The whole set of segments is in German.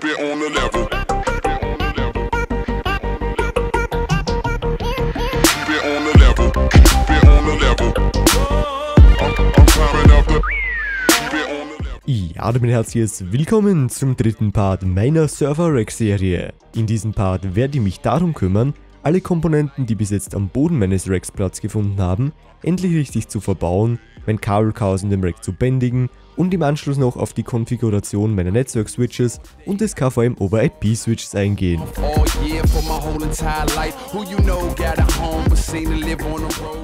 keep it on the level. Ja, damit herzliches Willkommen zum dritten Part meiner Server-Rack-Serie. In diesem Part werde ich mich darum kümmern, alle Komponenten, die bis jetzt am Boden meines Racks Platz gefunden haben, endlich richtig zu verbauen, mein Kabelchaos in dem Rack zu bändigen und im Anschluss noch auf die Konfiguration meiner Netzwerk-Switches und des KVM over IP-Switches eingehen. Oh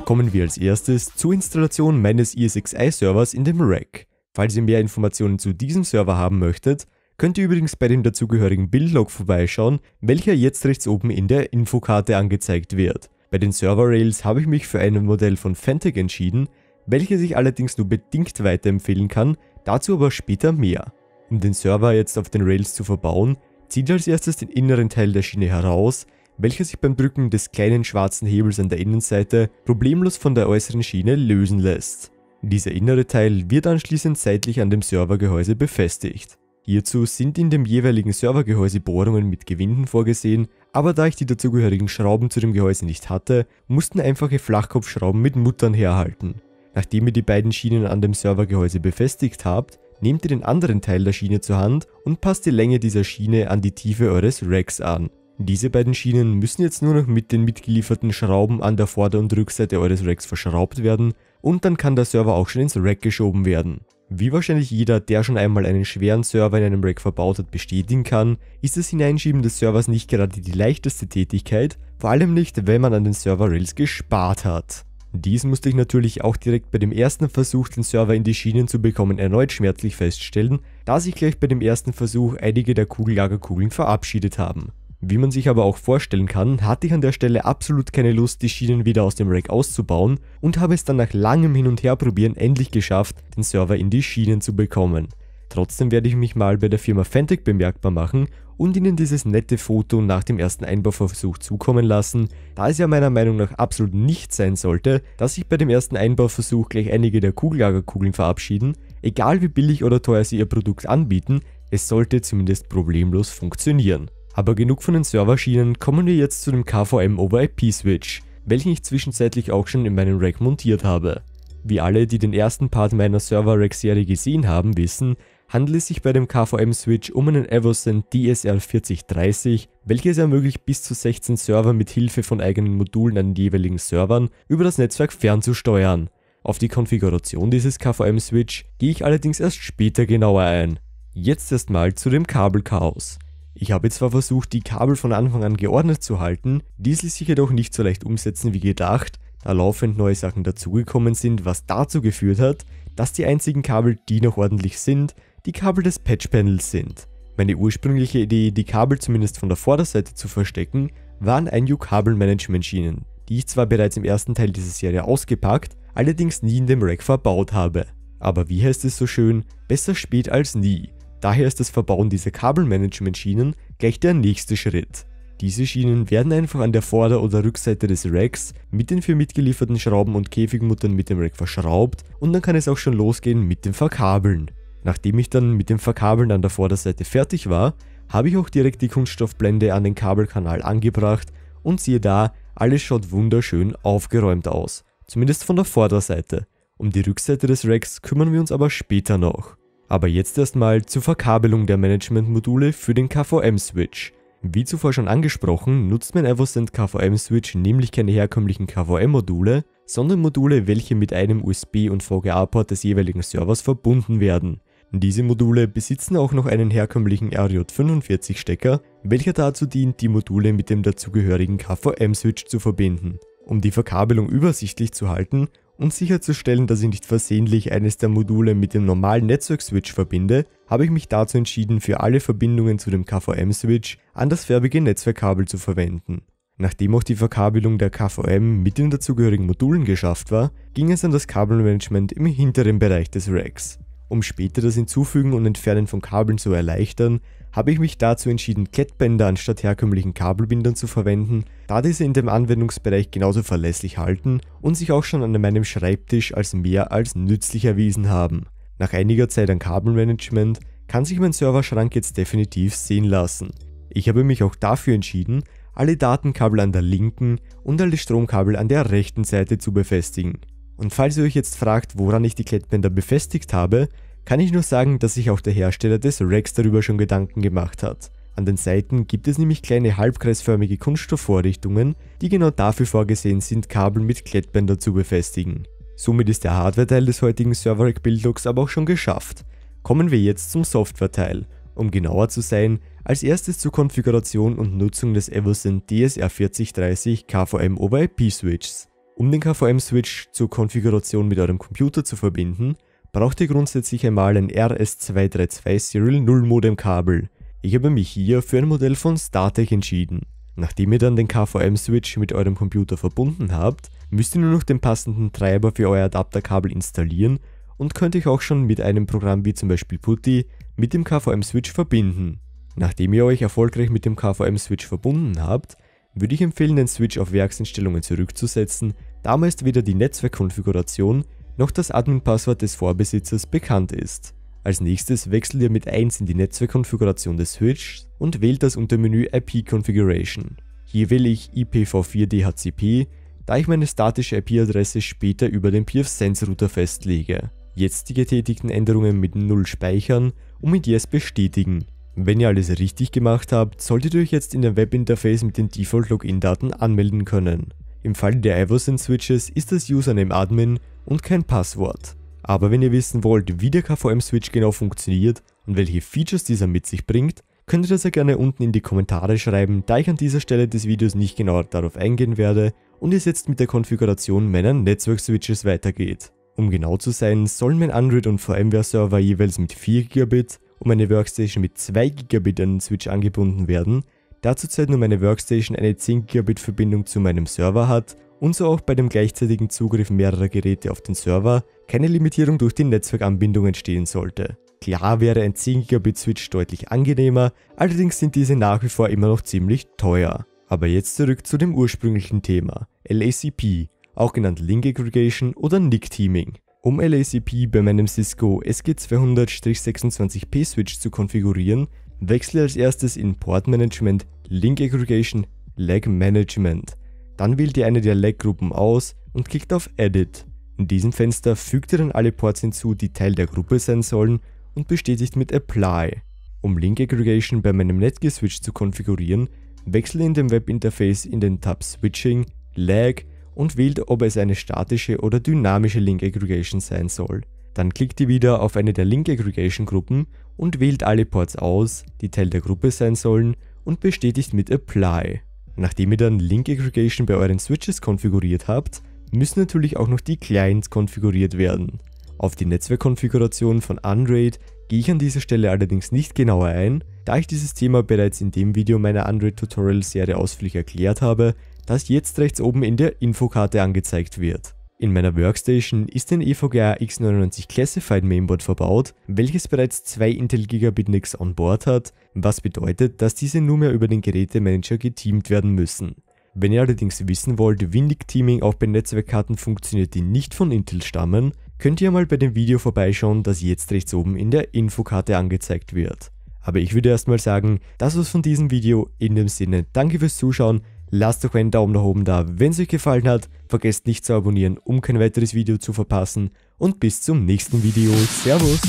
Kommen wir als erstes zur Installation meines ESXi-Servers in dem Rack. Falls ihr mehr Informationen zu diesem Server haben möchtet, könnt ihr übrigens bei dem dazugehörigen Bildlog vorbeischauen, welcher jetzt rechts oben in der Infokarte angezeigt wird. Bei den Server Rails habe ich mich für ein Modell von Fantech entschieden, welche sich allerdings nur bedingt weiterempfehlen kann, dazu aber später mehr. Um den Server jetzt auf den Rails zu verbauen, zieht als erstes den inneren Teil der Schiene heraus, welcher sich beim Drücken des kleinen schwarzen Hebels an der Innenseite problemlos von der äußeren Schiene lösen lässt. Dieser innere Teil wird anschließend seitlich an dem Servergehäuse befestigt. Hierzu sind in dem jeweiligen Servergehäuse Bohrungen mit Gewinden vorgesehen, aber da ich die dazugehörigen Schrauben zu dem Gehäuse nicht hatte, mussten einfache Flachkopfschrauben mit Muttern herhalten. Nachdem ihr die beiden Schienen an dem Servergehäuse befestigt habt, nehmt ihr den anderen Teil der Schiene zur Hand und passt die Länge dieser Schiene an die Tiefe eures Racks an. Diese beiden Schienen müssen jetzt nur noch mit den mitgelieferten Schrauben an der Vorder- und Rückseite eures Racks verschraubt werden und dann kann der Server auch schon ins Rack geschoben werden. Wie wahrscheinlich jeder, der schon einmal einen schweren Server in einem Rack verbaut hat, bestätigen kann, ist das Hineinschieben des Servers nicht gerade die leichteste Tätigkeit, vor allem nicht, wenn man an den Server Rails gespart hat. Dies musste ich natürlich auch direkt bei dem ersten Versuch, den Server in die Schienen zu bekommen, erneut schmerzlich feststellen, da sich gleich bei dem ersten Versuch einige der Kugellagerkugeln verabschiedet haben. Wie man sich aber auch vorstellen kann, hatte ich an der Stelle absolut keine Lust, die Schienen wieder aus dem Rack auszubauen und habe es dann nach langem Hin und Her probieren endlich geschafft, den Server in die Schienen zu bekommen. Trotzdem werde ich mich mal bei der Firma Fantech bemerkbar machen und Ihnen dieses nette Foto nach dem ersten Einbauversuch zukommen lassen, da es ja meiner Meinung nach absolut nicht sein sollte, dass sich bei dem ersten Einbauversuch gleich einige der Kugellagerkugeln verabschieden, egal wie billig oder teuer Sie Ihr Produkt anbieten, es sollte zumindest problemlos funktionieren. Aber genug von den Serverschienen, kommen wir jetzt zu dem KVM over IP Switch, welchen ich zwischenzeitlich auch schon in meinem Rack montiert habe. Wie alle, die den ersten Part meiner Server-Rack-Serie gesehen haben, wissen, handelt es sich bei dem KVM-Switch um einen Everson DSL 4030, welches ermöglicht bis zu 16 Server mit Hilfe von eigenen Modulen an den jeweiligen Servern über das Netzwerk fernzusteuern. Auf die Konfiguration dieses KVM-Switch gehe ich allerdings erst später genauer ein. Jetzt erstmal zu dem Kabelchaos. Ich habe zwar versucht, die Kabel von Anfang an geordnet zu halten, dies ließ sich jedoch nicht so leicht umsetzen wie gedacht, da laufend neue Sachen dazugekommen sind, was dazu geführt hat, dass die einzigen Kabel, die noch ordentlich sind, die Kabel des Patch-Panels sind. Meine ursprüngliche Idee, die Kabel zumindest von der Vorderseite zu verstecken, waren ein U-Kabel-Management-Schienen, die ich zwar bereits im ersten Teil dieser Serie ausgepackt, allerdings nie in dem Rack verbaut habe. Aber wie heißt es so schön, besser spät als nie. Daher ist das Verbauen dieser Kabelmanagement-Schienen gleich der nächste Schritt. Diese Schienen werden einfach an der Vorder- oder Rückseite des Racks mit den für mitgelieferten Schrauben und Käfigmuttern mit dem Rack verschraubt und dann kann es auch schon losgehen mit dem Verkabeln. Nachdem ich dann mit dem Verkabeln an der Vorderseite fertig war, habe ich auch direkt die Kunststoffblende an den Kabelkanal angebracht und siehe da, alles schaut wunderschön aufgeräumt aus, zumindest von der Vorderseite. Um die Rückseite des Racks kümmern wir uns aber später noch. Aber jetzt erstmal zur Verkabelung der Managementmodule für den KVM-Switch. Wie zuvor schon angesprochen, nutzt mein Evosend KVM-Switch nämlich keine herkömmlichen KVM-Module, sondern Module, welche mit einem USB- und VGA-Port des jeweiligen Servers verbunden werden. Diese Module besitzen auch noch einen herkömmlichen RJ45 Stecker, welcher dazu dient, die Module mit dem dazugehörigen KVM-Switch zu verbinden. Um die Verkabelung übersichtlich zu halten und sicherzustellen, dass ich nicht versehentlich eines der Module mit dem normalen Netzwerk-Switch verbinde, habe ich mich dazu entschieden, für alle Verbindungen zu dem KVM-Switch an das andersfärbige Netzwerkkabel zu verwenden. Nachdem auch die Verkabelung der KVM mit den dazugehörigen Modulen geschafft war, ging es an das Kabelmanagement im hinteren Bereich des Racks. Um später das Hinzufügen und Entfernen von Kabeln zu erleichtern, habe ich mich dazu entschieden, Kettbänder anstatt herkömmlichen Kabelbindern zu verwenden, da diese in dem Anwendungsbereich genauso verlässlich halten und sich auch schon an meinem Schreibtisch als mehr als nützlich erwiesen haben. Nach einiger Zeit an Kabelmanagement kann sich mein Serverschrank jetzt definitiv sehen lassen. Ich habe mich auch dafür entschieden, alle Datenkabel an der linken und alle Stromkabel an der rechten Seite zu befestigen. Und falls ihr euch jetzt fragt, woran ich die Klettbänder befestigt habe, kann ich nur sagen, dass sich auch der Hersteller des Rex darüber schon Gedanken gemacht hat. An den Seiten gibt es nämlich kleine halbkreisförmige Kunststoffvorrichtungen, die genau dafür vorgesehen sind, Kabel mit Klettbänder zu befestigen. Somit ist der Hardware-Teil des heutigen Server-Rack Buildlocks aber auch schon geschafft. Kommen wir jetzt zum Software-Teil. Um genauer zu sein, als erstes zur Konfiguration und Nutzung des Everson DSR4030 KVM over IP Switches. Um den KVM-Switch zur Konfiguration mit eurem Computer zu verbinden, braucht ihr grundsätzlich einmal ein RS232 Serial 0 Modem Kabel. Ich habe mich hier für ein Modell von StarTech entschieden. Nachdem ihr dann den KVM-Switch mit eurem Computer verbunden habt, müsst ihr nur noch den passenden Treiber für euer Adapterkabel installieren und könnt euch auch schon mit einem Programm wie zum Beispiel Putty mit dem KVM-Switch verbinden. Nachdem ihr euch erfolgreich mit dem KVM-Switch verbunden habt, würde ich empfehlen, den Switch auf Werkseinstellungen zurückzusetzen, da meist weder die Netzwerkkonfiguration noch das Admin-Passwort des Vorbesitzers bekannt ist. Als nächstes wechselt ihr mit 1 in die Netzwerkkonfiguration des Switches und wählt das Untermenü IP Configuration. Hier wähle ich IPv4 DHCP, da ich meine statische IP-Adresse später über den pfSense-Router festlege. Jetzt die getätigten Änderungen mit 0 speichern und mit Yes bestätigen. Wenn ihr alles richtig gemacht habt, solltet ihr euch jetzt in dem Webinterface mit den Default-Login-Daten anmelden können. Im Fall der Iverson-Switches ist das Username Admin und kein Passwort. Aber wenn ihr wissen wollt, wie der KVM-Switch genau funktioniert und welche Features dieser mit sich bringt, könnt ihr das ja gerne unten in die Kommentare schreiben, da ich an dieser Stelle des Videos nicht genauer darauf eingehen werde und es jetzt mit der Konfiguration meiner Network switches weitergeht. Um genau zu sein, sollen mein Android und VMware-Server jeweils mit 4 Gigabit und meine Workstation mit 2 GB an den Switch angebunden werden, da zurzeit nur meine Workstation eine 10 GB Verbindung zu meinem Server hat und so auch bei dem gleichzeitigen Zugriff mehrerer Geräte auf den Server keine Limitierung durch die Netzwerkanbindung entstehen sollte. Klar wäre ein 10 Gigabit Switch deutlich angenehmer, allerdings sind diese nach wie vor immer noch ziemlich teuer. Aber jetzt zurück zu dem ursprünglichen Thema, LACP, auch genannt Link Aggregation oder Nick Teaming. Um LACP bei meinem Cisco SG200-26P Switch zu konfigurieren, wechsle als erstes in Port Management, Link Aggregation, Lag Management. Dann wählt ihr eine der Lag-Gruppen aus und klickt auf Edit. In diesem Fenster fügt ihr dann alle Ports hinzu, die Teil der Gruppe sein sollen und bestätigt mit Apply. Um Link Aggregation bei meinem Netgear Switch zu konfigurieren, wechsle in dem Webinterface in den Tab Switching, Lag und wählt, ob es eine statische oder dynamische Link Aggregation sein soll. Dann klickt ihr wieder auf eine der Link Aggregation Gruppen und wählt alle Ports aus, die Teil der Gruppe sein sollen und bestätigt mit Apply. Nachdem ihr dann Link Aggregation bei euren Switches konfiguriert habt, müssen natürlich auch noch die Clients konfiguriert werden. Auf die Netzwerkkonfiguration von Unraid gehe ich an dieser Stelle allerdings nicht genauer ein, da ich dieses Thema bereits in dem Video meiner Unraid Tutorial Serie ausführlich erklärt habe das jetzt rechts oben in der Infokarte angezeigt wird. In meiner Workstation ist ein EVGA X99 Classified Mainboard verbaut, welches bereits zwei Intel Gigabit NICs on Board hat, was bedeutet, dass diese nunmehr über den Gerätemanager geteamt werden müssen. Wenn ihr allerdings wissen wollt, wie NIC-Teaming auch bei Netzwerkkarten funktioniert, die nicht von Intel stammen, könnt ihr mal bei dem Video vorbeischauen, das jetzt rechts oben in der Infokarte angezeigt wird. Aber ich würde erstmal sagen, das war's von diesem Video, in dem Sinne danke fürs Zuschauen, Lasst doch einen Daumen nach oben da, wenn es euch gefallen hat. Vergesst nicht zu abonnieren, um kein weiteres Video zu verpassen. Und bis zum nächsten Video. Servus!